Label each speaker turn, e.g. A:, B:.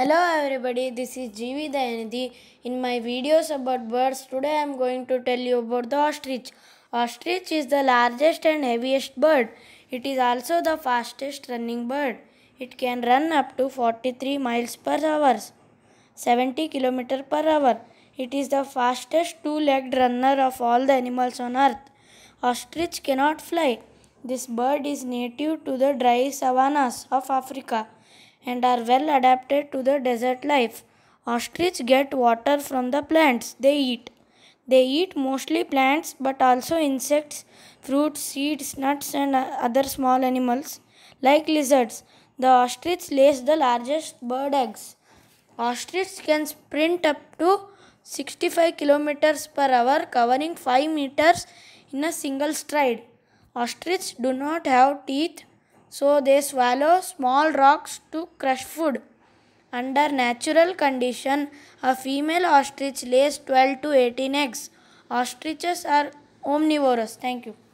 A: Hello everybody, this is G V Dayanidhi. In my videos about birds, today I am going to tell you about the ostrich. Ostrich is the largest and heaviest bird. It is also the fastest running bird. It can run up to 43 miles per hour, 70 km per hour. It is the fastest two-legged runner of all the animals on earth. Ostrich cannot fly. This bird is native to the dry savannas of Africa and are well adapted to the desert life. Ostrich get water from the plants they eat. They eat mostly plants but also insects, fruits, seeds, nuts and other small animals like lizards. The ostrich lays the largest bird eggs. Ostrich can sprint up to 65 kilometers per hour covering 5 meters in a single stride. Ostrich do not have teeth so they swallow small rocks to crush food. Under natural condition, a female ostrich lays 12 to 18 eggs. Ostriches are omnivorous. Thank you.